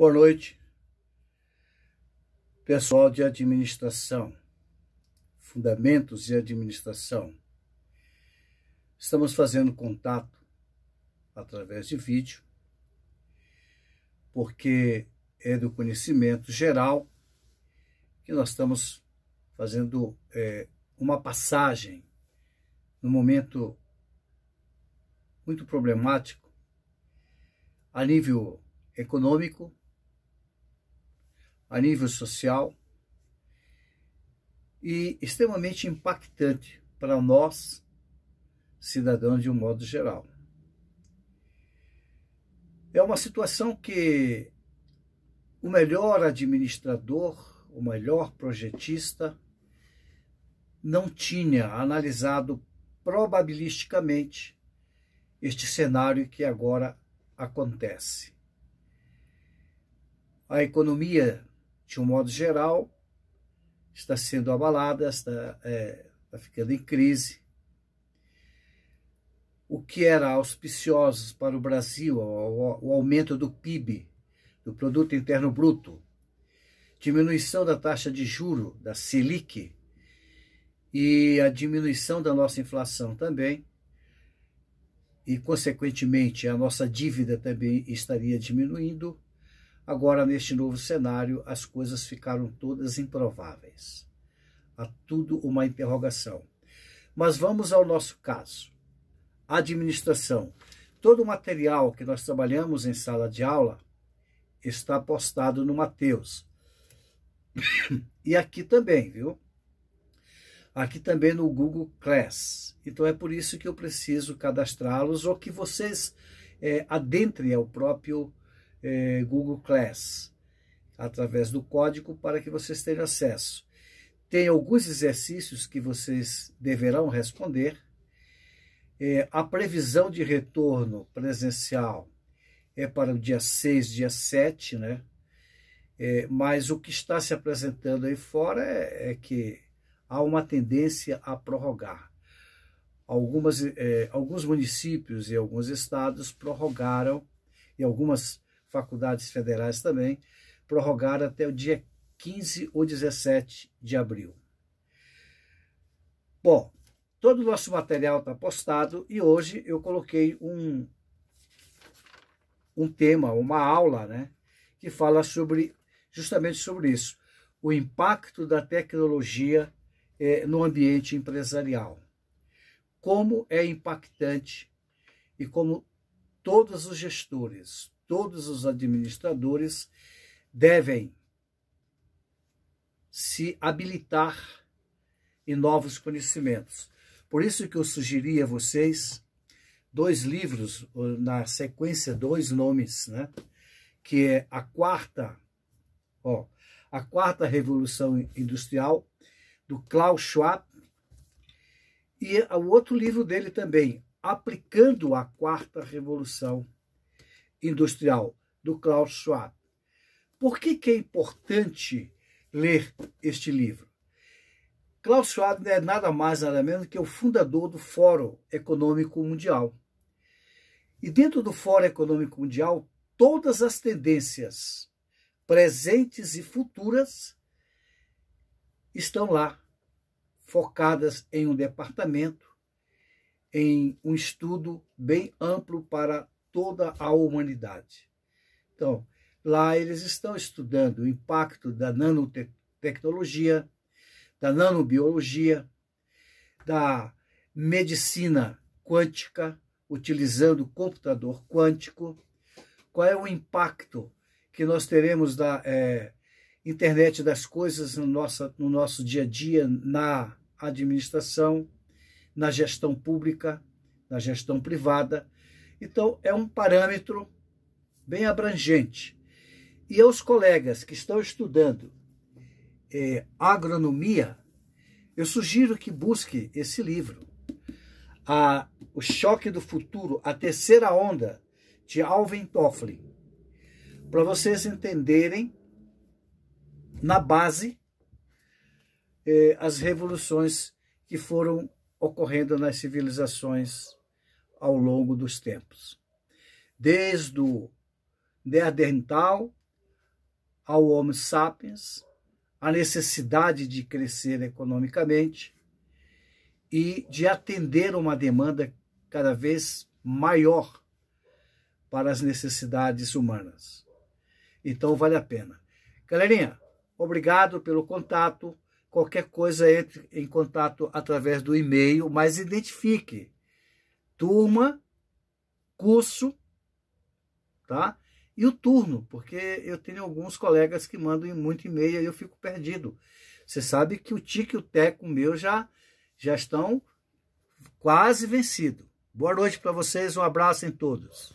Boa noite, pessoal de administração, fundamentos de administração. Estamos fazendo contato através de vídeo, porque é do conhecimento geral que nós estamos fazendo é, uma passagem no momento muito problemático a nível econômico a nível social e extremamente impactante para nós, cidadãos de um modo geral. É uma situação que o melhor administrador, o melhor projetista, não tinha analisado probabilisticamente este cenário que agora acontece. A economia de um modo geral, está sendo abalada, está, é, está ficando em crise. O que era auspicioso para o Brasil, o, o aumento do PIB, do Produto Interno Bruto, diminuição da taxa de juro da Selic e a diminuição da nossa inflação também, e consequentemente a nossa dívida também estaria diminuindo, Agora, neste novo cenário, as coisas ficaram todas improváveis. Há tudo uma interrogação. Mas vamos ao nosso caso. Administração. Todo o material que nós trabalhamos em sala de aula está postado no Mateus. E aqui também, viu? Aqui também no Google Class. Então é por isso que eu preciso cadastrá-los ou que vocês é, adentrem ao próprio é, Google Class, através do código para que vocês tenham acesso. Tem alguns exercícios que vocês deverão responder. É, a previsão de retorno presencial é para o dia 6, dia 7, né? É, mas o que está se apresentando aí fora é, é que há uma tendência a prorrogar. Algumas, é, alguns municípios e alguns estados prorrogaram, e algumas faculdades federais também, prorrogada até o dia 15 ou 17 de abril. Bom, todo o nosso material está postado e hoje eu coloquei um, um tema, uma aula, né, que fala sobre justamente sobre isso, o impacto da tecnologia eh, no ambiente empresarial. Como é impactante e como todos os gestores, todos os administradores devem se habilitar em novos conhecimentos. Por isso que eu sugeri a vocês dois livros, na sequência, dois nomes, né? que é a quarta, ó, a quarta revolução industrial do Klaus Schwab e o outro livro dele também, aplicando a quarta revolução industrial, do Klaus Schwab. Por que, que é importante ler este livro? Klaus Schwab é nada mais nada menos que o fundador do Fórum Econômico Mundial. E dentro do Fórum Econômico Mundial, todas as tendências presentes e futuras estão lá, focadas em um departamento, em um estudo bem amplo para toda a humanidade. Então, lá eles estão estudando o impacto da nanotecnologia, da nanobiologia, da medicina quântica, utilizando o computador quântico, qual é o impacto que nós teremos da é, internet das coisas no, nosso no nosso dia a dia, na administração, na gestão pública, na gestão privada, então, é um parâmetro bem abrangente. E aos colegas que estão estudando é, agronomia, eu sugiro que busque esse livro, a, O Choque do Futuro, a Terceira Onda, de Alvin Toffler, para vocês entenderem na base é, as revoluções que foram ocorrendo nas civilizações ao longo dos tempos. Desde o Neandertal ao Homo sapiens, a necessidade de crescer economicamente e de atender uma demanda cada vez maior para as necessidades humanas. Então vale a pena. Galerinha, obrigado pelo contato. Qualquer coisa entre em contato através do e-mail, mas identifique turma, curso, tá? E o turno, porque eu tenho alguns colegas que mandam muito e-mail e eu fico perdido. Você sabe que o TIC e o teco meu já, já estão quase vencido. Boa noite para vocês, um abraço em todos.